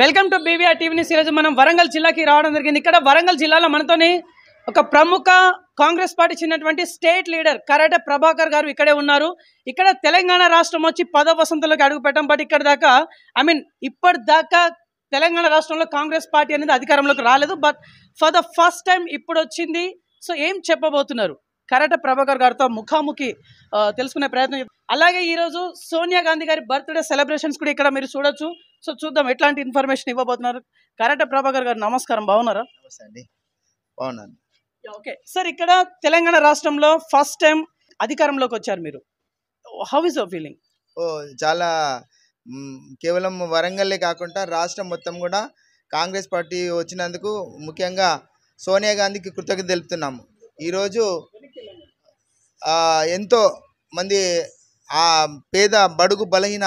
welcome to BVR TV news ఈరోజు మనం వరంగల్ జిల్లాకి రావడం జరిగింది ఇక్కడ వరంగల్ జిల్లాలో మనతోని ఒక ప్రముఖ కాంగ్రెస్ పార్టీ చెందినటువంటి state leader karate Prabhakar garu ఇక్కడే ఉన్నారు ఇక్కడ తెలంగాణ రాష్ట్రం వచ్చి పదవ వసంతలోకి అడుగు పెట్టడం బట్ ఇక్కడ దాకా ఐ మీన్ ఇప్పటిదాకా తెలంగాణ రాష్ట్రంలో కాంగ్రెస్ పార్టీ అనేది అధికారంలోకి రాలేదు but for the first time ఇప్పుడు వచ్చింది సో ఏం చెప్పబోతున్నారు కరాట ప్రభాకర్ గారితో ముఖాముఖి తెలుసుకునే ప్రయత్నం అలాగే ఈరోజు సోనియా గాంధీ గారి బర్త్డే సెలబ్రేషన్స్ కూడా ఇక్కడ మీరు చూడొచ్చు సో చూద్దాం ఎట్లాంటి ఇన్ఫర్మేషన్ ఇవ్వబోతున్నారు కరెక్ట్ ప్రభాకర్ గారు నమస్కారం బాగున్నారా బాగున్నాను ఓకే సార్ ఇక్కడ తెలంగాణ రాష్ట్రంలో ఫస్ట్ టైం అధికారంలోకి వచ్చారు మీరు హౌ ఇస్ యువర్ ఫీలింగ్ ఓ చాలా కేవలం వరంగల్లే కాకుండా రాష్ట్రం మొత్తం కూడా కాంగ్రెస్ పార్టీ వచ్చినందుకు ముఖ్యంగా సోనియా గాంధీకి కృతజ్ఞత తెలుపుతున్నాము ఈరోజు ఎంతో మంది ఆ పేద బడుగు బలహీన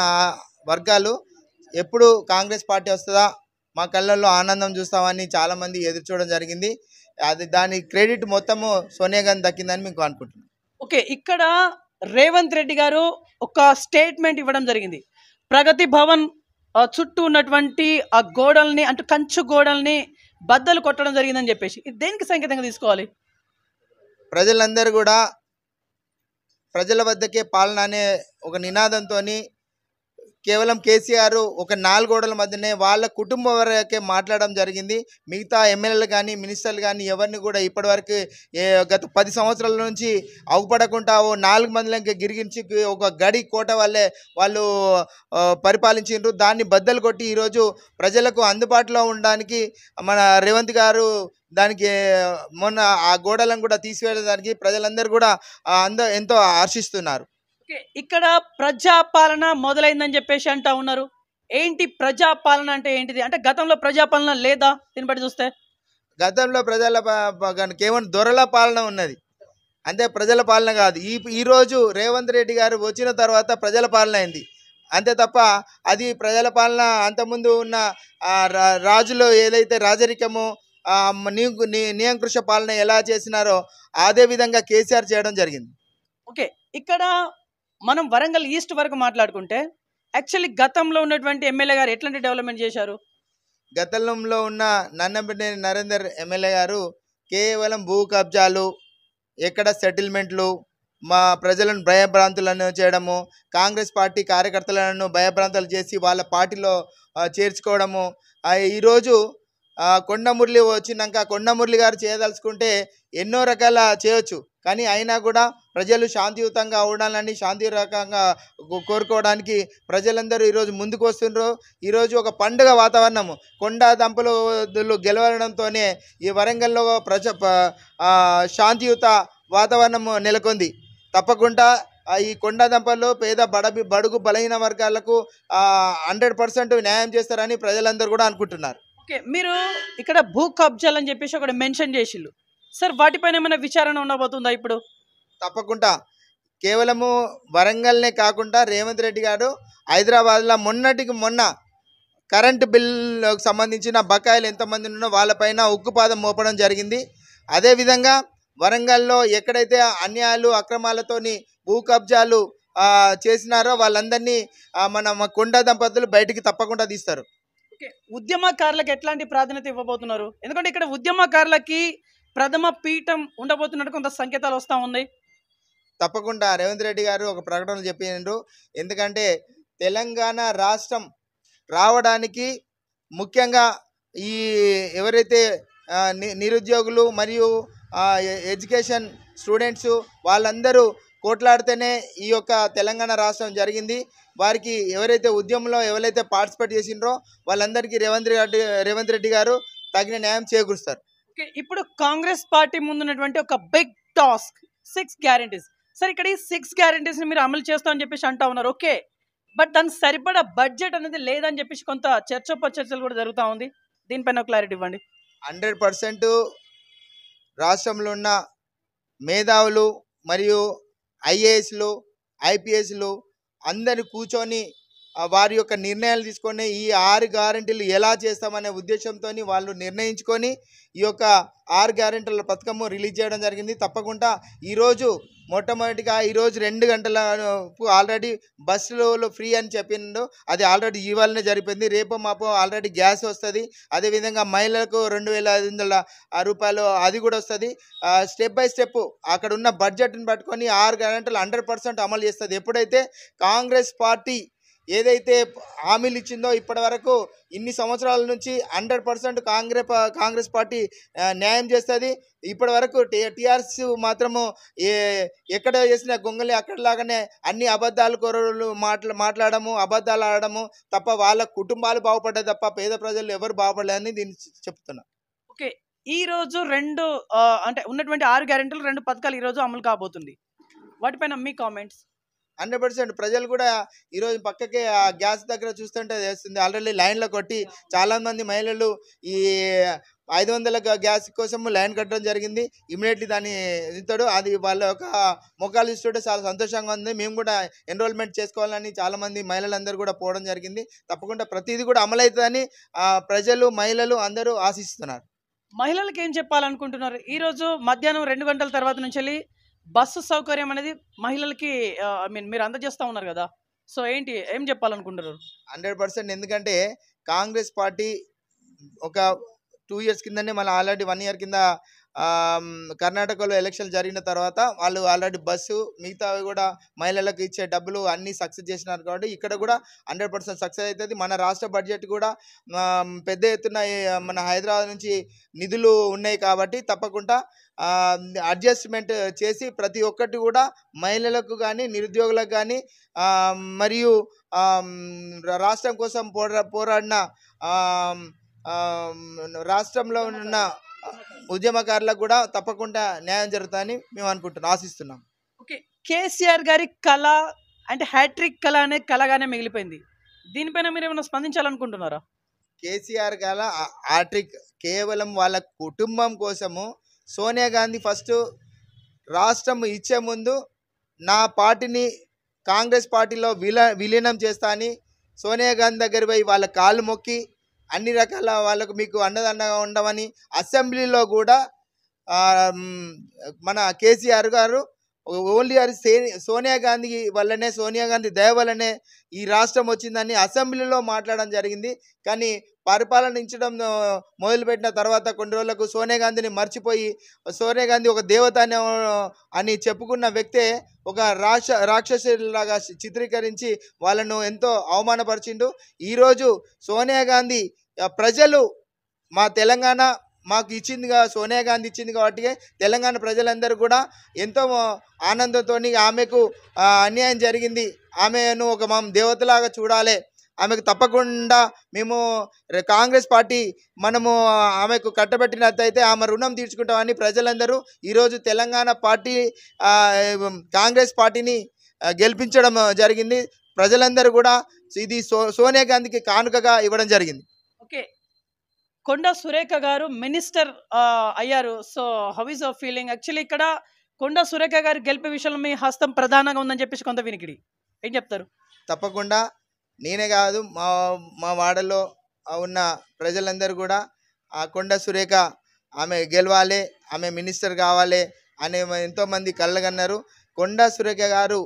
వర్గాలు ఎప్పుడు కాంగ్రెస్ పార్టీ వస్తుందా మా కళ్ళల్లో ఆనందం చూస్తామని చాలామంది ఎదురు చూడడం జరిగింది అది దాని క్రెడిట్ మొత్తము సోనియా గాంధీ దక్కిందని మేము అనుకుంటున్నాం ఓకే ఇక్కడ రేవంత్ రెడ్డి గారు ఒక స్టేట్మెంట్ ఇవ్వడం జరిగింది ప్రగతి భవన్ చుట్టూ ఉన్నటువంటి ఆ గోడల్ని అంటే కంచు గోడల్ని బద్దలు కొట్టడం జరిగిందని చెప్పేసి ఇది దేనికి సంకేతంగా తీసుకోవాలి ప్రజలందరూ కూడా ప్రజల వద్దకే పాలన అనే ఒక నినాదంతో కేవలం కేసీఆర్ ఒక నాలుగోడల మధ్యనే వాళ్ళ కుటుంబం వరకే మాట్లాడడం జరిగింది మిగతా ఎమ్మెల్యేలు కానీ మినిస్టర్లు కానీ ఎవరిని కూడా ఇప్పటివరకు గత పది సంవత్సరాల నుంచి అవుపడకుండా ఓ నాలుగు మందిలకి గిరిగించి ఒక గడి కోట వల్లే వాళ్ళు పరిపాలించారు దాన్ని బద్దలు కొట్టి ఈరోజు ప్రజలకు అందుబాటులో ఉండడానికి మన రేవంత్ గారు దానికి మొన్న ఆ గోడలను కూడా తీసివేయడానికి ప్రజలందరూ కూడా అంద ఎంతో హర్షిస్తున్నారు ఇక్కడ ప్రజాపాలన మొదలైందని చెప్పేసి అంటా ఉన్నారు ఏంటి ప్రజాపాలన అంటే ఏంటిది అంటే గతంలో ప్రజాపాలన లేదా దీని బట్టి చూస్తే గతంలో ప్రజల కేవలం దొరల పాలన ఉన్నది అంతే ప్రజల పాలన కాదు ఈ ఈరోజు రేవంత్ రెడ్డి గారు వచ్చిన తర్వాత ప్రజల పాలన అయింది అంతే తప్ప అది ప్రజల పాలన అంతకుముందు ఉన్న రాజులో ఏదైతే రాజరికము నియంకృష పాలన ఎలా చేసినారో అదే విధంగా కేసీఆర్ చేయడం జరిగింది ఓకే ఇక్కడ మనం వరంగల్ ఈస్ట్ వరకు మాట్లాడుకుంటే యాక్చువల్లీ గతంలో ఉన్నటువంటి ఎమ్మెల్యే గారు ఎట్లాంటి డెవలప్మెంట్ చేశారు గతంలో ఉన్న నన్నంపేట నరేందర్ ఎమ్మెల్యే గారు కేవలం భూ కబ్జాలు ఎక్కడ సెటిల్మెంట్లు మా ప్రజలను భయభ్రాంతులను చేయడము కాంగ్రెస్ పార్టీ కార్యకర్తలను భయభ్రాంతులు చేసి వాళ్ళ పార్టీలో చేర్చుకోవడము ఈరోజు కొండమురళి వచ్చినాక కొండమురళి గారు చేయదలుచుకుంటే ఎన్నో రకాల చేయొచ్చు కానీ అయినా కూడా ప్రజలు శాంతియుతంగా ఉండాలని శాంతి రకంగా కోరుకోవడానికి ప్రజలందరూ ఈరోజు ముందుకు వస్తుండ్రు ఈరోజు ఒక పండుగ వాతావరణము కొండ దంపలు గెలవడంతోనే ఈ వరంగల్లో ప్రజ శాంతియుత వాతావరణము నెలకొంది తప్పకుండా ఈ కొండ దంపలు పేద బడబి బడుగు బలహీన వర్గాలకు హండ్రెడ్ పర్సెంట్ న్యాయం చేస్తారని ప్రజలందరూ కూడా అనుకుంటున్నారు ఓకే మీరు ఇక్కడ భూ కబ్జాలు అని చెప్పేసి ఒకటి మెన్షన్ చేసిళ్ళు సార్ వాటిపైన ఏమైనా విచారణ ఉండబోతుందా ఇప్పుడు తప్పకుండా కేవలము వరంగల్నే కాకుండా రేవంత్ రెడ్డి గారు హైదరాబాద్లో మొన్నటికి మొన్న కరెంటు బిల్లుకు సంబంధించిన బకాయిలు ఎంతమంది ఉన్నో వాళ్ళపైన ఉక్కుపాదం మోపడం జరిగింది అదేవిధంగా వరంగల్లో ఎక్కడైతే అన్యాయాలు అక్రమాలతోని భూ కబ్జాలు చేసినారో వాళ్ళందరినీ మన కొండ దంపతులు బయటికి తప్పకుండా తీస్తారు ఉద్యమకారులకు ఎట్లాంటి ప్రాధాన్యత ఇవ్వబోతున్నారు ఎందుకంటే ఇక్కడ ఉద్యమకారులకి ప్రథమ పీఠం ఉండబోతున్నట్టు కొంత సంకేతాలు వస్తూ ఉన్నాయి తప్పకుండా రేవంత్ రెడ్డి గారు ఒక ప్రకటనలు చెప్పినారు ఎందుకంటే తెలంగాణ రాష్ట్రం రావడానికి ముఖ్యంగా ఈ ఎవరైతే నిరుద్యోగులు మరియు ఎడ్యుకేషన్ స్టూడెంట్స్ వాళ్ళందరూ కోట్లాడితేనే ఈ యొక్క తెలంగాణ రాష్ట్రం జరిగింది వారికి ఎవరైతే ఉద్యమంలో ఎవరైతే పార్టిసిపేట్ చేసినారో వాళ్ళందరికీ రేవంత్ రెడ్డి రేవంత్ రెడ్డి గారు తగిన న్యాయం చేకూరుస్తారు ఇప్పుడు కాంగ్రెస్ పార్టీ ముందున్నటువంటి ఒక big task six guarantees sir ఇక్కడ ఈ సిక్స్ గ్యారంటీస్ని మీరు అమలు చేస్తామని చెప్పేసి అంటా ఉన్నారు ఓకే బట్ దానికి సరిపడా బడ్జెట్ అనేది లేదని చెప్పేసి కొంత చర్చ చర్చలు కూడా జరుగుతూ ఉంది దీనిపైన క్లారిటీ ఇవ్వండి హండ్రెడ్ పర్సెంట్ రాష్ట్రంలో ఉన్న మేధావులు మరియు ఐఏఎస్లు ఐపీఎస్లు అందరు కూర్చొని వారి యొక్క నిర్ణయాలు తీసుకొని ఈ ఆరు గ్యారంటీలు ఎలా చేస్తామనే ఉద్దేశంతో వాళ్ళు నిర్ణయించుకొని ఈ యొక్క ఆరు గ్యారంటీల పథకము రిలీజ్ చేయడం జరిగింది తప్పకుండా ఈరోజు మొట్టమొదటిగా ఈరోజు రెండు గంటల ఆల్రెడీ బస్సులో ఫ్రీ అని చెప్పిండు అది ఆల్రెడీ ఇవాళనే జరిపింది రేపు మాపు ఆల్రెడీ గ్యాస్ వస్తుంది అదేవిధంగా మహిళలకు రెండు వేల ఐదు వందల రూపాయలు అది కూడా వస్తుంది స్టెప్ బై స్టెప్ అక్కడ ఉన్న బడ్జెట్ని పట్టుకొని ఆరు గంటలు హండ్రెడ్ పర్సెంట్ అమలు చేస్తుంది ఎప్పుడైతే కాంగ్రెస్ పార్టీ ఏదైతే హామీలు ఇచ్చిందో ఇప్పటి వరకు ఇన్ని సంవత్సరాల నుంచి hundred percent Congress Congress party న్యాయం చేస్తుంది ఇప్పటి వరకు టీఆర్ఎస్ మాత్రము ఎక్కడ చేసిన గొంగలి అక్కడలాగానే అన్ని అబద్ధాలు కొరలు మాట్లా మాట్లాడము అబద్ధాలు ఆడము తప్ప వాళ్ళ కుటుంబాలు బాగుపడ్డాయి తప్ప పేద ప్రజలు ఎవరు బాగుపడలేదని దీన్ని చెప్తున్నా ఓకే ఈరోజు రెండు అంటే ఉన్నటువంటి ఆరు గ్యారెంటీలు రెండు పథకాలు ఈరోజు అమలు కాబోతుంది వాటిపైన మీ కామెంట్స్ హండ్రెడ్ పర్సెంట్ ప్రజలు కూడా ఈరోజు పక్కకి గ్యాస్ దగ్గర చూస్తుంటే చేస్తుంది ఆల్రెడీ లైన్లో కొట్టి చాలామంది మహిళలు ఈ ఐదు వందల గ్యాస్ కోసం లైన్ కట్టడం జరిగింది ఇమీడియట్లీ దాన్ని ఇస్తాడు అది వాళ్ళ యొక్క ముఖాలు ఇస్తుంటే చాలా సంతోషంగా ఉంది మేము కూడా ఎన్రోల్మెంట్ చేసుకోవాలని చాలామంది మహిళలందరూ కూడా పోవడం జరిగింది తప్పకుండా ప్రతిదీ కూడా అమలవుతుందని ప్రజలు మహిళలు అందరూ ఆశిస్తున్నారు మహిళలకు ఏం చెప్పాలనుకుంటున్నారు ఈరోజు మధ్యాహ్నం రెండు గంటల తర్వాత నుంచి బస్సు సౌకర్యం అనేది మహిళలకి ఐ మీన్ మీరు అందజేస్తూ ఉన్నారు కదా సో ఏంటి ఏం చెప్పాలనుకుంటున్నారు హండ్రెడ్ పర్సెంట్ ఎందుకంటే కాంగ్రెస్ పార్టీ ఒక టూ ఇయర్స్ కిందనే మళ్ళీ ఆల్రెడీ వన్ ఇయర్ కింద కర్ణాటకలో ఎలక్షన్ జరిగిన తర్వాత వాళ్ళు ఆల్రెడీ బస్సు మిగతావి కూడా మహిళలకు ఇచ్చే డబ్బులు అన్నీ సక్సెస్ చేసినారు కాబట్టి ఇక్కడ కూడా హండ్రెడ్ పర్సెంట్ సక్సెస్ అవుతుంది మన రాష్ట్ర బడ్జెట్ కూడా పెద్ద ఎత్తున మన హైదరాబాద్ నుంచి నిధులు ఉన్నాయి కాబట్టి తప్పకుండా అడ్జస్ట్మెంట్ చేసి ప్రతి ఒక్కటి కూడా మహిళలకు కానీ నిరుద్యోగులకు కానీ మరియు రాష్ట్రం కోసం పోరా పోరాడిన రాష్ట్రంలో ఉన్న ఉద్యమకారులకు కూడా తప్పకుండా న్యాయం జరుగుతాయని మేము అనుకుంటున్నాం ఆశిస్తున్నాం ఓకే కేసీఆర్ గారి కళ అంటే హ్యాట్రిక్ కళ అనే కళగానే మిగిలిపోయింది దీనిపైన మీరు ఏమైనా స్పందించాలనుకుంటున్నారా కేసీఆర్ గల హ్యాట్రిక్ కేవలం వాళ్ళ కుటుంబం కోసము సోనియా గాంధీ ఫస్ట్ రాష్ట్రం ఇచ్చే ముందు నా పార్టీని కాంగ్రెస్ పార్టీలో విల విలీనం చేస్తా అని సోనియా గాంధీ దగ్గర పోయి వాళ్ళ కాళ్ళు మొక్కి అన్ని రకాల వాళ్ళకు మీకు అండదండగా ఉండమని అసెంబ్లీలో కూడా మన కేసీఆర్ గారు ఓన్లీ అది సోనియా గాంధీ వల్లనే సోనియా గాంధీ దయ వల్లనే ఈ రాష్ట్రం వచ్చిందని అసెంబ్లీలో మాట్లాడడం జరిగింది కానీ పరిపాలనించడం మొదలుపెట్టిన తర్వాత కొన్ని రోజులకు సోనియా గాంధీని మర్చిపోయి సోనియా గాంధీ ఒక దేవత అని చెప్పుకున్న వ్యక్తే ఒక రాక్ష రాక్షసులాగా చిత్రీకరించి వాళ్ళను ఎంతో అవమానపరిచిండు ఈరోజు సోనియా గాంధీ ప్రజలు మా తెలంగాణ మాకు ఇచ్చింది సోనియా గాంధీ ఇచ్చింది కాబట్టి తెలంగాణ ప్రజలందరూ కూడా ఎంతో ఆనందంతో ఆమెకు అన్యాయం జరిగింది ఆమెను ఒక మా దేవతలాగా చూడాలి ఆమెకు తప్పకుండా మేము కాంగ్రెస్ పార్టీ మనము ఆమెకు కట్టబెట్టినట్టయితే ఆమె రుణం తీర్చుకుంటామని ప్రజలందరూ ఈరోజు తెలంగాణ పార్టీ కాంగ్రెస్ పార్టీని గెలిపించడం జరిగింది ప్రజలందరూ కూడా ఇది సో సోనియా గాంధీకి కానుకగా ఇవ్వడం జరిగింది కొండ సురేఖ గారు మినిస్టర్ అయ్యారు so how is our feeling actually ఇక్కడ కొండ సురేఖ గారు గెలిపే విషయంలో మీ హస్తం ప్రధానంగా ఉందని చెప్పేసి కొంత వినికిడి ఏం చెప్తారు తప్పకుండా నేనే కాదు మా మా వాడలో ఉన్న ప్రజలందరూ కూడా ఆ కొండ సురేఖ ఆమె గెలవాలి ఆమె మినిస్టర్ కావాలి అనే ఎంతోమంది కళ్ళగన్నారు కొండ సురేఖ గారు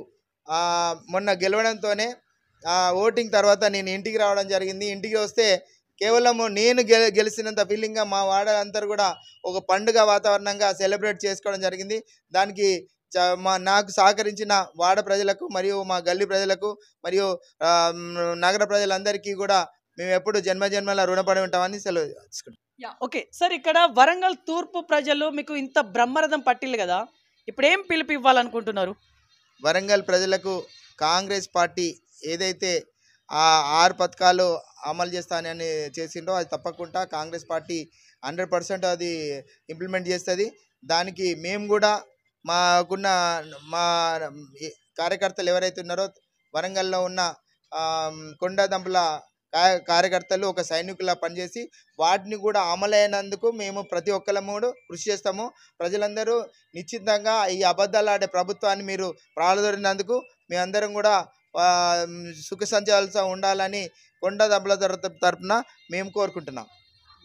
మొన్న గెలవడంతోనే ఓటింగ్ తర్వాత నేను ఇంటికి రావడం జరిగింది ఇంటికి వస్తే కేవలము నేను గె గెలిచినంత ఫీలింగ్గా మా వాడందరూ కూడా ఒక పండుగ వాతావరణంగా సెలబ్రేట్ చేసుకోవడం జరిగింది దానికి మా నాకు సహకరించిన వాడ ప్రజలకు మరియు మా గల్లీ ప్రజలకు మరియు నగర ప్రజలందరికీ కూడా మేము ఎప్పుడు జన్మజన్మల రుణపడి ఉంటామని సెలవు తీసుకుంటాం ఓకే సార్ ఇక్కడ వరంగల్ తూర్పు ప్రజలు మీకు ఇంత బ్రహ్మరథం పట్టిల్లు కదా ఇప్పుడు ఏం పిలుపు ఇవ్వాలనుకుంటున్నారు వరంగల్ ప్రజలకు కాంగ్రెస్ పార్టీ ఏదైతే ఆ ఆరు పథకాలు అమలు చేస్తానని చేసిండో అది తప్పకుండా కాంగ్రెస్ పార్టీ హండ్రెడ్ పర్సెంట్ అది ఇంప్లిమెంట్ చేస్తుంది దానికి మేము కూడా మాకున్న మా కార్యకర్తలు ఎవరైతే ఉన్నారో వరంగల్లో ఉన్న కొండ దంపల కార్యకర్తలు ఒక సైనికులా పనిచేసి వాటిని కూడా అమలైనందుకు మేము ప్రతి మూడు కృషి చేస్తాము ప్రజలందరూ నిశ్చితంగా ఈ అబద్ధాలు ఆడే ప్రభుత్వాన్ని మీరు ప్రాణదొరినందుకు మేమందరం కూడా సుఖ సంచాలతో ఉండాలని కొండ దెబ్బల తరపున మేము కోరుకుంటున్నాం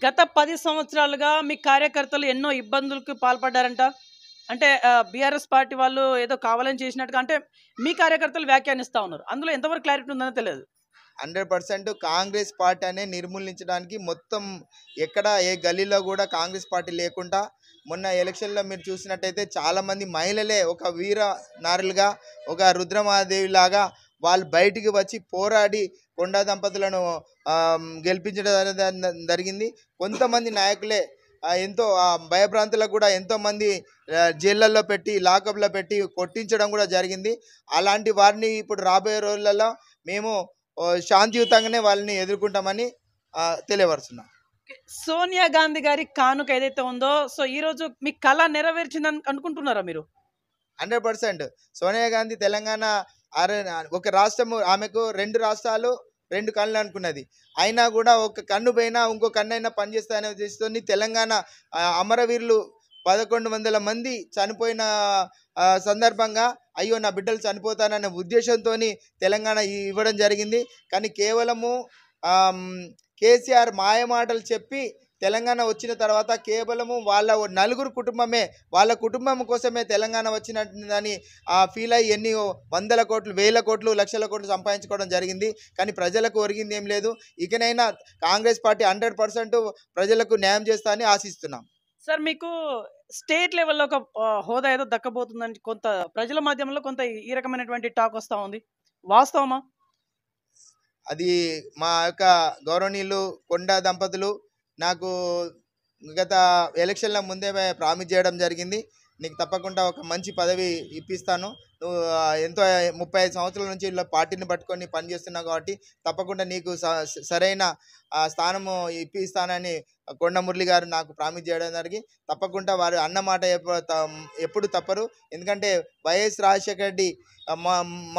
గత పది సంవత్సరాలుగా మీ కార్యకర్తలు ఎన్నో ఇబ్బందులకు పాల్పడ్డారంట అంటే బీఆర్ఎస్ పార్టీ వాళ్ళు ఏదో కావాలని చేసినట్టుగా అంటే మీ కార్యకర్తలు వ్యాఖ్యానిస్తూ ఉన్నారు అందులో ఎంతవరకు క్లారిటీ ఉందని తెలియదు హండ్రెడ్ పర్సెంట్ కాంగ్రెస్ పార్టీ అనే నిర్మూలించడానికి మొత్తం ఎక్కడ ఏ గల్లీలో కూడా కాంగ్రెస్ పార్టీ లేకుండా మొన్న ఎలక్షన్లో మీరు చూసినట్టయితే చాలామంది మహిళలే ఒక వీర నారులుగా ఒక రుద్రమాదేవి లాగా వాళ్ళు బయటికి వచ్చి పోరాడి కొండా దంపతులను గెలిపించడం జరిగింది కొంతమంది నాయకులే ఎంతో భయభ్రాంతులకు కూడా ఎంతోమంది జైళ్ళల్లో పెట్టి లాకప్లో పెట్టి కొట్టించడం కూడా జరిగింది అలాంటి వారిని ఇప్పుడు రాబోయే రోజులలో మేము శాంతియుతంగానే వాళ్ళని ఎదుర్కొంటామని తెలియపరుచున్నాం సోనియా గాంధీ గారి కానుక ఏదైతే ఉందో సో ఈరోజు మీ కళ నెరవేర్చిందని అనుకుంటున్నారా మీరు హండ్రెడ్ పర్సెంట్ సోనియా గాంధీ తెలంగాణ అరే ఒక రాష్ట్రము ఆమెకు రెండు రాష్ట్రాలు రెండు కళ్ళు అనుకున్నది అయినా కూడా ఒక కన్ను పైన ఇంకో కన్ను అయినా పనిచేస్తాయనే ఉద్దేశంతో తెలంగాణ అమరవీరులు పదకొండు వందల మంది చనిపోయిన సందర్భంగా అయ్యో నా బిడ్డలు చనిపోతాననే ఉద్దేశంతో తెలంగాణ ఇవ్వడం జరిగింది కానీ కేవలము కేసీఆర్ మాయమాటలు చెప్పి తెలంగాణ వచ్చిన తర్వాత కేవలము వాళ్ళ నలుగురు కుటుంబమే వాళ్ళ కుటుంబం కోసమే తెలంగాణ వచ్చినట్టుందని ఆ ఫీల్ అయ్యి ఎన్ని వందల కోట్లు వేల కోట్లు లక్షల కోట్లు సంపాదించుకోవడం జరిగింది కానీ ప్రజలకు ఒరిగింది ఏం లేదు ఇకనైనా కాంగ్రెస్ పార్టీ హండ్రెడ్ పర్సెంట్ ప్రజలకు న్యాయం చేస్తా అని ఆశిస్తున్నాం సార్ మీకు స్టేట్ లెవెల్లో ఒక హోదా ఏదో దక్కబోతుందని కొంత ప్రజల మాధ్యమంలో కొంత ఈ రకమైనటువంటి టాక్ వస్తూ ఉంది వాస్తవమా అది మా యొక్క గౌరవనీయులు కొండ దంపతులు నాకు గత ఎలక్షన్ల ముందే ప్రామిస్ చేయడం జరిగింది నీకు తప్పకుండా ఒక మంచి పదవి ఇప్పిస్తాను నువ్వు ఎంతో ముప్పై ఐదు సంవత్సరాల నుంచి ఇలా పార్టీని పట్టుకొని పనిచేస్తున్నావు కాబట్టి తప్పకుండా నీకు సరైన స్థానము ఇప్పిస్తానని కొండ మురళి గారు నాకు ప్రామిస్ చేయడం జరిగి తప్పకుండా వారు అన్నమాట ఎప్పుడు తప్పరు ఎందుకంటే వైఎస్ రాజశేఖర రెడ్డి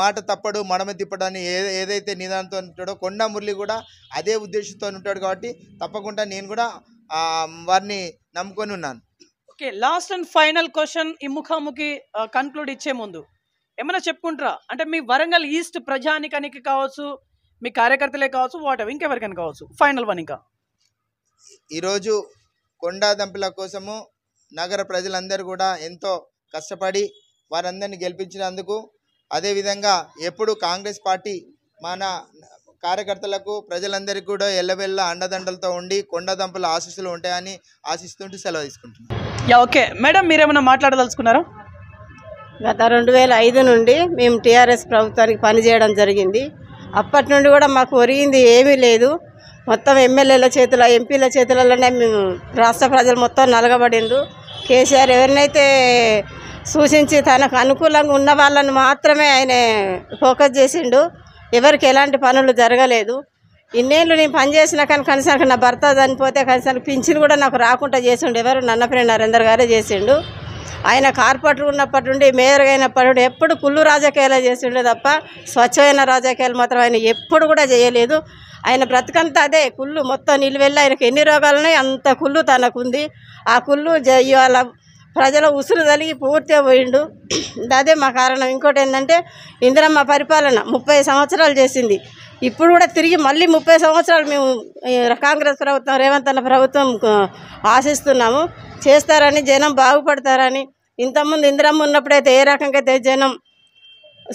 మాట తప్పడు మడమ తిప్పడని ఏదైతే నిదానంతో ఉంటాడో కొండ మురళి కూడా అదే ఉద్దేశంతో ఉంటాడు కాబట్టి తప్పకుండా నేను కూడా వారిని నమ్ముకొని ఉన్నాను okay last and final question ఈ ముఖాముఖి కన్క్లూడ్ ఇచ్చే ముందు ఏమైనా చెప్పుకుంటారా అంటే మీ వరంగల్ ఈస్ట్ ప్రజానికానికి కావచ్చు మీ కార్యకర్తలే కావచ్చు వాటెవర్ ఇంకెవరికైనా కావచ్చు ఫైనల్ వన్ ఇంకా ఈరోజు కొండా దంపల కోసము నగర ప్రజలందరూ కూడా ఎంతో కష్టపడి వారందరిని గెలిపించినందుకు అదేవిధంగా ఎప్పుడు కాంగ్రెస్ పార్టీ మన కార్యకర్తలకు ప్రజలందరికీ కూడా ఎల్లవెల్ల అండదండలతో ఉండి కొండదంపల ఆశీస్సులు ఉంటాయని ఆశిస్తుంటే సెలవు తీసుకుంటున్నాం యా ఓకే మేడం ఏమైనా మాట్లాడదలుచుకున్నారా గత రెండు వేల ఐదు నుండి మేము టీఆర్ఎస్ ప్రభుత్వానికి పనిచేయడం జరిగింది అప్పటి నుండి కూడా మాకు ఒరిగింది ఏమీ లేదు మొత్తం ఎమ్మెల్యేల చేతుల ఎంపీల చేతులలోనే మేము రాష్ట్ర ప్రజలు మొత్తం నలగబడిండు కేసీఆర్ ఎవరినైతే సూచించి తనకు అనుకూలంగా ఉన్న వాళ్ళని మాత్రమే ఆయన ఫోకస్ చేసిండు ఎవరికి ఎలాంటి పనులు జరగలేదు ఇన్నేళ్ళు నేను పనిచేసినా కానీ కనీసానికి నా భర్త చనిపోతే కనీసానికి పింఛన్ కూడా నాకు రాకుండా చేసిండు ఎవరు ఫ్రెండ్ నరేందర్ గారే చేసిండు ఆయన కార్పొరేటర్ ఉన్నప్పటి నుండి మేయర్ అయినప్పటి నుండి ఎప్పుడు కుళ్ళు రాజకీయాలే చేసిండే తప్ప స్వచ్ఛమైన రాజకీయాలు మాత్రం ఆయన ఎప్పుడు కూడా చేయలేదు ఆయన బ్రతకంతా అదే కుళ్ళు మొత్తం నిలువెళ్ళి ఆయనకు ఎన్ని రోగాలున్నాయి అంత కుళ్ళు తనకుంది ఆ కుళ్ళు ఇవాళ ప్రజల ఉసురు తలిగి పూర్తిగా పోయిండు అదే మా కారణం ఇంకోటి ఏంటంటే ఇందిరమ్మ పరిపాలన ముప్పై సంవత్సరాలు చేసింది ఇప్పుడు కూడా తిరిగి మళ్ళీ ముప్పై సంవత్సరాలు మేము కాంగ్రెస్ ప్రభుత్వం రేవంత్ అన్న ప్రభుత్వం ఆశిస్తున్నాము చేస్తారని జనం బాగుపడతారని ఇంతకుముందు ఇందిరమ్మ ఉన్నప్పుడైతే ఏ రకంగా అయితే జనం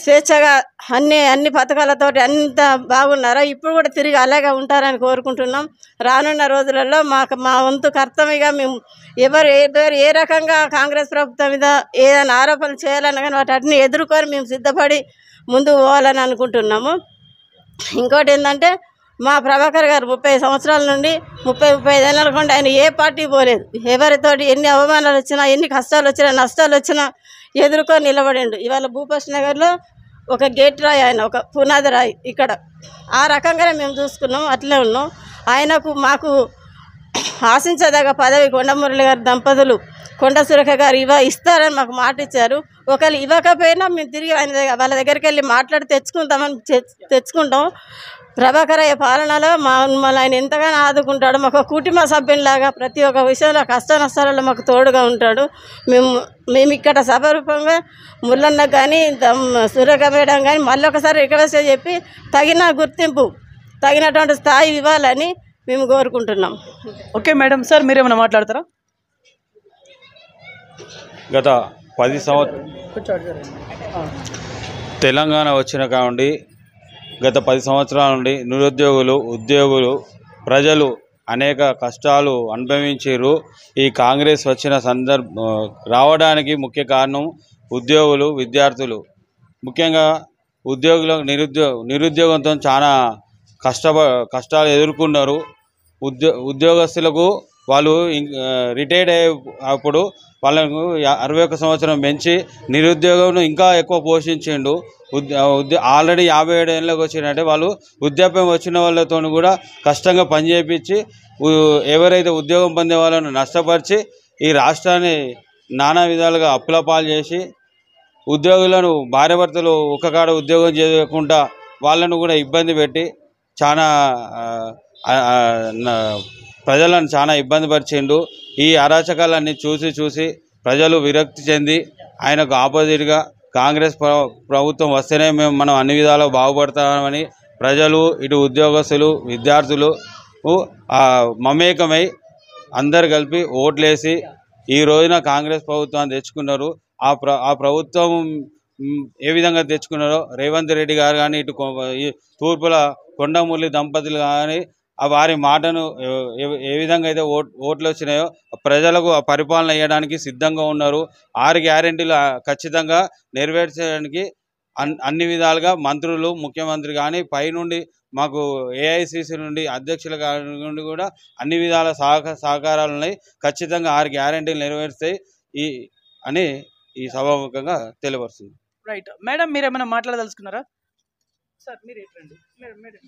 స్వేచ్ఛగా అన్ని అన్ని పథకాలతో అంత బాగున్నారో ఇప్పుడు కూడా తిరిగి అలాగే ఉంటారని కోరుకుంటున్నాం రానున్న రోజులలో మాకు మా వంతు కర్తవ్యంగా మేము ఎవరు ఎవరు ఏ రకంగా కాంగ్రెస్ ప్రభుత్వం మీద ఏదైనా ఆరోపణలు చేయాలన్నా కానీ వాటి అన్ని ఎదుర్కొని మేము సిద్ధపడి ముందుకు పోవాలని అనుకుంటున్నాము ఇంకోటి ఏంటంటే మా ప్రభాకర్ గారు ముప్పై సంవత్సరాల నుండి ముప్పై ముప్పై ఏళ్ళ కొండ ఆయన ఏ పార్టీ పోలేదు ఎవరితోటి ఎన్ని అవమానాలు వచ్చినా ఎన్ని కష్టాలు వచ్చినా నష్టాలు వచ్చినా ఎదుర్కొని నిలబడిండు ఇవాళ భూపేష్ నగర్లో ఒక గేట్ రాయి ఆయన ఒక పునాది రాయి ఇక్కడ ఆ రకంగానే మేము చూసుకున్నాం అట్లే ఉన్నాం ఆయనకు మాకు ఆశించదగ పదవి కొండమురళి గారి దంపతులు కొండ సురేఖ గారు ఇవ ఇస్తారని మాకు మాట ఇచ్చారు ఒకవేళ ఇవ్వకపోయినా మేము తిరిగి ఆయన వాళ్ళ దగ్గరికి వెళ్ళి మాట్లాడి తెచ్చుకుంటామని తెచ్చుకుంటాం ప్రభాకరయ్య పాలనలో మమ్మల్ని ఆయన ఎంతగానో ఆదుకుంటాడు మాకు కుటుంబ సభ్యునిలాగా ప్రతి ఒక్క విషయంలో కష్ట నష్టాలలో మాకు తోడుగా ఉంటాడు మేము మేము ఇక్కడ రూపంగా ముల్లన్న కానీ సురేఖ మేడం కానీ మళ్ళీ ఒకసారి రిక్వెస్ట్ చెప్పి తగిన గుర్తింపు తగినటువంటి స్థాయి ఇవ్వాలని మేము కోరుకుంటున్నాం ఓకే మేడం సార్ ఏమైనా మాట్లాడతారా గత పది సంవత్సరం తెలంగాణ వచ్చిన కావండి గత పది సంవత్సరాల నుండి నిరుద్యోగులు ఉద్యోగులు ప్రజలు అనేక కష్టాలు అనుభవించారు ఈ కాంగ్రెస్ వచ్చిన సందర్భ రావడానికి ముఖ్య కారణం ఉద్యోగులు విద్యార్థులు ముఖ్యంగా ఉద్యోగుల నిరుద్యో నిరుద్యోగంతో చాలా కష్ట కష్టాలు ఎదుర్కొన్నారు ఉద్యో ఉద్యోగస్తులకు వాళ్ళు రిటైర్డ్ అయ్యే అప్పుడు వాళ్ళకు అరవై ఒక్క సంవత్సరం పెంచి నిరుద్యోగం ఇంకా ఎక్కువ పోషించిండు ఉద్యో ఆల్రెడీ యాభై ఏడు ఏళ్ళకి వచ్చిందంటే వాళ్ళు వృద్ధాప్యం వచ్చిన వాళ్ళతో కూడా కష్టంగా పని చేయించి ఎవరైతే ఉద్యోగం పొందే వాళ్ళను నష్టపరిచి ఈ రాష్ట్రాన్ని నానా విధాలుగా అప్పులపాలు చేసి ఉద్యోగులను భార్యభర్తలు ఒక్కకాడ ఉద్యోగం చేయకుండా వాళ్ళను కూడా ఇబ్బంది పెట్టి చాలా ప్రజలను చాలా ఇబ్బంది పరిచిండు ఈ అరాచకాలన్నీ చూసి చూసి ప్రజలు విరక్తి చెంది ఆయనకు ఆపోజిట్గా కాంగ్రెస్ ప్రభుత్వం వస్తేనే మేము మనం అన్ని విధాలు బాగుపడతామని ప్రజలు ఇటు ఉద్యోగస్తులు విద్యార్థులు మమేకమై అందరు కలిపి ఓట్లేసి ఈ రోజున కాంగ్రెస్ ప్రభుత్వాన్ని తెచ్చుకున్నారు ఆ ప్ర ఆ ప్రభుత్వం ఏ విధంగా తెచ్చుకున్నారో రేవంత్ రెడ్డి గారు కానీ ఇటు తూర్పుల కొండమూలి దంపతులు కానీ వారి మాటను ఏ విధంగా అయితే ఓట్లు వచ్చినాయో ప్రజలకు పరిపాలన ఇవ్వడానికి సిద్ధంగా ఉన్నారు ఆరు గ్యారెంటీలు ఖచ్చితంగా నెరవేర్చడానికి అన్ని విధాలుగా మంత్రులు ముఖ్యమంత్రి కానీ పైనుండి మాకు ఏఐసిసి నుండి అధ్యక్షుల నుండి కూడా అన్ని విధాల సహక సహకారాలు ఉన్నాయి ఖచ్చితంగా ఆరు గ్యారెంటీలు నెరవేరుస్తాయి ఈ అని ఈ సభాముఖంగా తెలియపరుస్తుంది రైట్ మేడం మీరు ఏమైనా మాట్లాడదలుచుకున్నారా సార్ మీరు ఏంటండి మేడం మేడం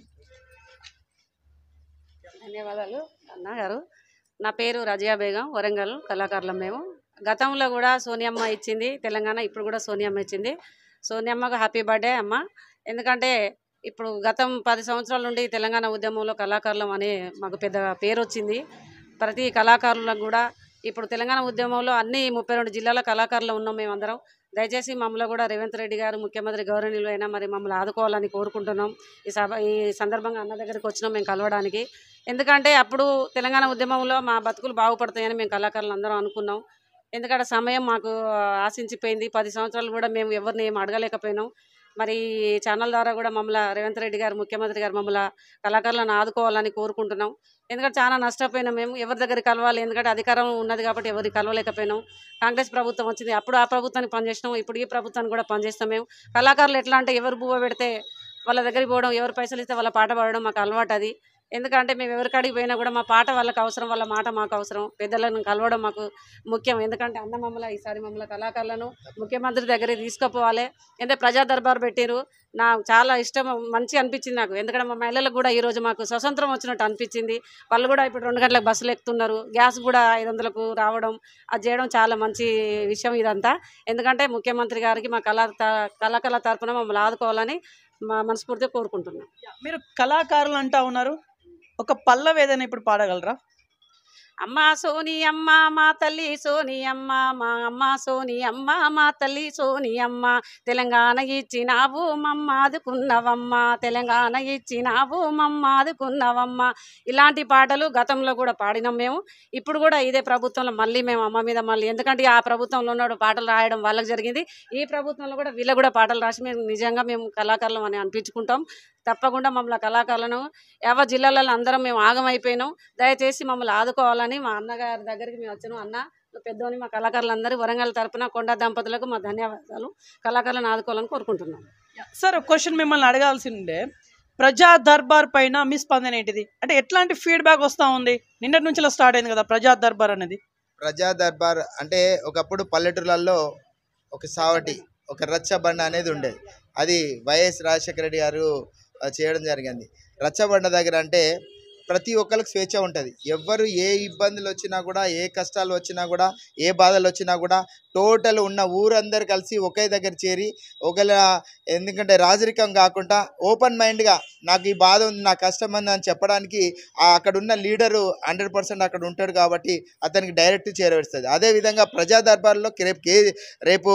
ధన్యవాదాలు అన్న గారు నా పేరు రజయా బేగం వరంగల్ కళాకారులం మేము గతంలో కూడా సోనియమ్మ ఇచ్చింది తెలంగాణ ఇప్పుడు కూడా సోనియమ్మ ఇచ్చింది సోనియమ్మకు హ్యాపీ బర్త్డే అమ్మ ఎందుకంటే ఇప్పుడు గతం పది సంవత్సరాల నుండి తెలంగాణ ఉద్యమంలో కళాకారులం అనే మాకు పెద్ద పేరు వచ్చింది ప్రతి కళాకారులకు కూడా ఇప్పుడు తెలంగాణ ఉద్యమంలో అన్ని ముప్పై రెండు జిల్లాల కళాకారులు ఉన్నాం మేమందరం దయచేసి మమ్మల్ని కూడా రేవంత్ రెడ్డి గారు ముఖ్యమంత్రి గౌరవనీయులు అయినా మరి మమ్మల్ని ఆదుకోవాలని కోరుకుంటున్నాం ఈ సభ ఈ సందర్భంగా అన్న దగ్గరికి వచ్చినాం మేము కలవడానికి ఎందుకంటే అప్పుడు తెలంగాణ ఉద్యమంలో మా బతుకులు బాగుపడతాయని మేము కళాకారులు అందరం అనుకున్నాం ఎందుకంటే సమయం మాకు ఆశించిపోయింది పది సంవత్సరాలు కూడా మేము ఎవరిని ఏం అడగలేకపోయినాం మరి ఛానల్ ద్వారా కూడా మమ్మల్ని రేవంత్ రెడ్డి గారు ముఖ్యమంత్రి గారు మమ్మల్ని కళాకారులను ఆదుకోవాలని కోరుకుంటున్నాం ఎందుకంటే చాలా నష్టపోయినాం మేము ఎవరి దగ్గర కలవాలి ఎందుకంటే అధికారం ఉన్నది కాబట్టి ఎవరికి కలవలేకపోయినాం కాంగ్రెస్ ప్రభుత్వం వచ్చింది అప్పుడు ఆ ప్రభుత్వానికి పనిచేసినాం ఇప్పుడు ఈ ప్రభుత్వానికి కూడా పనిచేస్తాం మేము కళాకారులు ఎట్లా అంటే ఎవరు బువ్వ పెడితే వాళ్ళ దగ్గరికి పోవడం ఎవరు పైసలు ఇస్తే వాళ్ళ పాట పాడడం మాకు అలవాటు అది ఎందుకంటే మేము ఎవరికాడికి పోయినా కూడా మా పాట వాళ్ళకి అవసరం వాళ్ళ మాట మాకు అవసరం పెద్దలను కలవడం మాకు ముఖ్యం ఎందుకంటే అన్న మమ్మల ఈసారి మమ్మల కళాకారులను ముఖ్యమంత్రి దగ్గరికి తీసుకుపోవాలి అంటే ప్రజా దర్బార్ పెట్టారు నాకు చాలా ఇష్టం మంచి అనిపించింది నాకు ఎందుకంటే మా మహిళలకు కూడా ఈరోజు మాకు స్వతంత్రం వచ్చినట్టు అనిపించింది వాళ్ళు కూడా ఇప్పుడు రెండు గంటలకు బస్సులు ఎక్కుతున్నారు గ్యాస్ కూడా ఐదు వందలకు రావడం అది చేయడం చాలా మంచి విషయం ఇదంతా ఎందుకంటే ముఖ్యమంత్రి గారికి మా కళా కళాకళ తరఫున మమ్మల్ని ఆదుకోవాలని మా మనస్ఫూర్తిగా కోరుకుంటున్నాం మీరు కళాకారులు అంటా ఉన్నారు ఒక పల్లవి ఏదైనా ఇప్పుడు పాడగలరా అమ్మ సోని అమ్మ మా తల్లి సోని అమ్మ మా అమ్మ సోని అమ్మ మా తల్లి సోని అమ్మ తెలంగాణ ఇచ్చినావు మమ్మ అదుకున్నవమ్మ తెలంగాణ ఇచ్చినావు మమ్మ అదుకున్నవమ్మ ఇలాంటి పాటలు గతంలో కూడా పాడినాం మేము ఇప్పుడు కూడా ఇదే ప్రభుత్వంలో మళ్ళీ మేము అమ్మ మీద మళ్ళీ ఎందుకంటే ఆ ప్రభుత్వంలో ఉన్న పాటలు రాయడం వాళ్ళకి జరిగింది ఈ ప్రభుత్వంలో కూడా వీళ్ళ కూడా పాటలు రాసి మేము నిజంగా మేము కళాకారులం అని అనిపించుకుంటాం తప్పకుండా మమ్మల్ని కళాకారులను యావ జిల్లాలలో అందరం మేము ఆగమైపోయినాం దయచేసి మమ్మల్ని ఆదుకోవాలని మా అన్నగారి దగ్గరికి మేము వచ్చినాం అన్న పెద్దోని మా కళాకారులందరూ వరంగల్ తరపున కొండ దంపతులకు మా ధన్యవాదాలు కళాకారులను ఆదుకోవాలని కోరుకుంటున్నాం సార్ ఒక క్వశ్చన్ మిమ్మల్ని అడగాల్సిందే ప్రజా దర్బార్ పైన మీ స్పందన ఏంటిది అంటే ఎట్లాంటి ఫీడ్బ్యాక్ వస్తూ ఉంది నిన్నటి నుంచి స్టార్ట్ అయింది కదా ప్రజా దర్బార్ అనేది ప్రజా దర్బార్ అంటే ఒకప్పుడు పల్లెటూర్లలో ఒక సావటి ఒక రచ్చబండ అనేది ఉండేది అది వైఎస్ రాజశేఖర రెడ్డి గారు చేయడం జరిగింది రచ్చబండ దగ్గర అంటే ప్రతి ఒక్కరికి స్వేచ్ఛ ఉంటుంది ఎవరు ఏ ఇబ్బందులు వచ్చినా కూడా ఏ కష్టాలు వచ్చినా కూడా ఏ బాధలు వచ్చినా కూడా టోటల్ ఉన్న ఊరందరు కలిసి ఒకే దగ్గర చేరి ఒకళ్ళ ఎందుకంటే రాజరికం కాకుండా ఓపెన్ మైండ్గా నాకు ఈ బాధ ఉంది నా కష్టం ఉంది అని చెప్పడానికి అక్కడున్న లీడరు హండ్రెడ్ పర్సెంట్ అక్కడ ఉంటాడు కాబట్టి అతనికి డైరెక్ట్ చేరవేస్తుంది అదేవిధంగా ప్రజా దర్బార్లో రేపు రేపు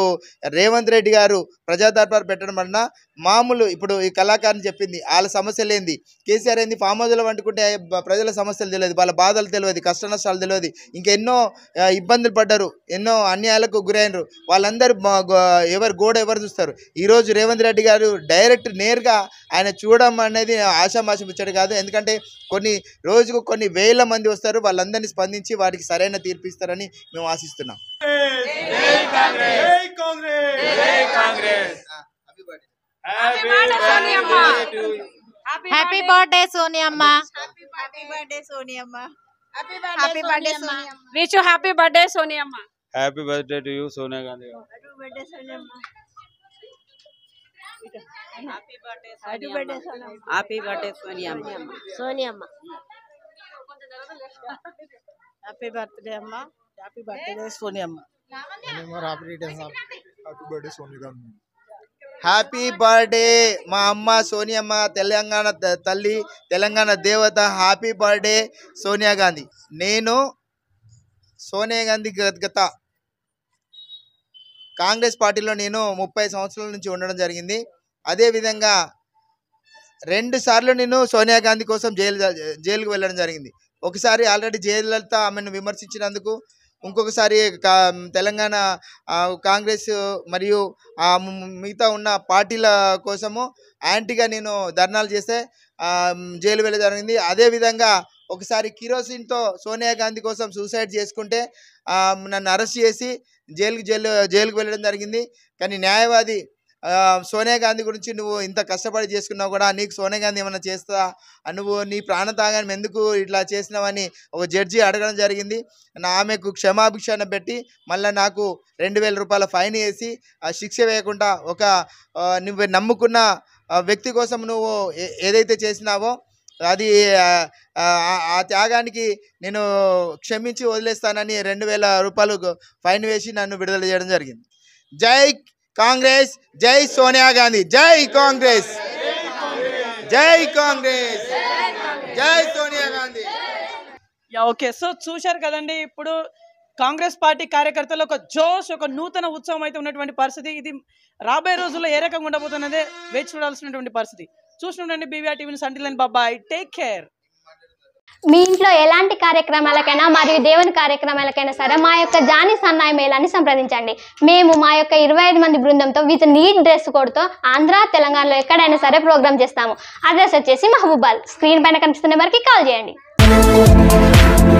రేవంత్ రెడ్డి గారు ప్రజా దర్బార్ పెట్టడం వలన మామూలు ఇప్పుడు ఈ కళాకారుని చెప్పింది వాళ్ళ సమస్యలు ఏంది కేసీఆర్ ఏంది ఫామ్ హౌస్లో వండుకుంటే ప్రజల సమస్యలు తెలియదు వాళ్ళ బాధలు తెలియదు కష్ట నష్టాలు తెలియదు ఇంకెన్నో ఇబ్బందులు పడ్డారు ఎన్నో అన్యాయాలకు గురైనరు వాళ్ళందరూ ఎవరు గోడ ఎవరు చూస్తారు ఈరోజు రేవంత్ రెడ్డి గారు డైరెక్ట్ నేరుగా ఆయన చూడడం అనేది ఆశామాషం ఇచ్చాడు కాదు ఎందుకంటే కొన్ని రోజుకు కొన్ని వేల మంది వస్తారు వాళ్ళందరినీ స్పందించి వారికి సరైన తీర్పు ఇస్తారని మేము ఆశిస్తున్నాం కాంగ్రెస్ హ్యాపీ బర్త్డే సోనియమ్మ happy birthday wish happy birthday సోనియమ్మ happy birthday to you Sonia Gandhi happy birthday సోనియమ్మ సోనియమ్మ హ్యాపీ బర్త్డే అమ్మ హ్యాపీ బర్త్డే సోనియమ్మ happy birthday Sonia Gandhi happy birthday మా అమ్మ సోనియమ్మ తెలంగాణ తల్లి తెలంగాణ దేవత హ్యాపీ బర్త్డే సోనియా గాంధీ నేను సోనియా గాంధీ గత కాంగ్రెస్ పార్టీలో నేను ముప్పై సంవత్సరాల నుంచి ఉండడం జరిగింది అదేవిధంగా రెండు సార్లు నేను సోనియా గాంధీ కోసం జైలు జైలుకు వెళ్ళడం జరిగింది ఒకసారి ఆల్రెడీ జయలలిత ఆమెను విమర్శించినందుకు ఇంకొకసారి తెలంగాణ కాంగ్రెస్ మరియు మిగతా ఉన్న పార్టీల కోసము యాంటీగా నేను ధర్నాలు చేస్తే జైలు వెళ్ళ జరిగింది అదేవిధంగా ఒకసారి కిరోసిన్తో సోనియా గాంధీ కోసం సూసైడ్ చేసుకుంటే నన్ను అరెస్ట్ చేసి జైలుకు జైలు జైలుకు వెళ్ళడం జరిగింది కానీ న్యాయవాది సోనియా గాంధీ గురించి నువ్వు ఇంత కష్టపడి చేసుకున్నావు కూడా నీకు సోనియా గాంధీ ఏమైనా చేస్తా నువ్వు నీ ప్రాణ త్యాగాన్ని ఎందుకు ఇట్లా చేసినావని ఒక జడ్జి అడగడం జరిగింది ఆమెకు క్షమాభిక్షణ పెట్టి మళ్ళీ నాకు రెండు వేల రూపాయల ఫైన్ వేసి శిక్ష వేయకుండా ఒక నువ్వు నమ్ముకున్న వ్యక్తి కోసం నువ్వు ఏదైతే చేసినావో అది ఆ త్యాగానికి నేను క్షమించి వదిలేస్తానని రెండు వేల రూపాయలు ఫైన్ వేసి నన్ను విడుదల చేయడం జరిగింది జై కాంగ్రెస్ జై సోనియా గాంధీ జై కాంగ్రెస్ జై కాంగ్రెస్ జై సోనియా గాంధీ ఓకే సో చూశారు కదండి ఇప్పుడు కాంగ్రెస్ పార్టీ కార్యకర్తలు ఒక జోష్ ఒక నూతన ఉత్సవం అయితే ఉన్నటువంటి పరిస్థితి ఇది రాబోయే రోజుల్లో ఏ రకంగా ఉండబోతున్నదే వేచి చూడాల్సినటువంటి పరిస్థితి చూస్తుండండి బీవీఆర్ టీవీని సంటిలని బాబాయ్ టేక్ కేర్ మీ ఇంట్లో ఎలాంటి కార్యక్రమాలకైనా మరియు దేవుని కార్యక్రమాలకైనా సరే మా యొక్క జాని సన్నాయి మేళాన్ని సంప్రదించండి మేము మా యొక్క ఇరవై ఐదు మంది బృందంతో విత్ నీట్ డ్రెస్ కోడ్తో ఆంధ్ర తెలంగాణలో ఎక్కడైనా సరే ప్రోగ్రామ్ చేస్తాము అడ్రస్ వచ్చేసి మహబూబాల్ స్క్రీన్ పైన కనిపిస్తున్న వారికి కాల్ చేయండి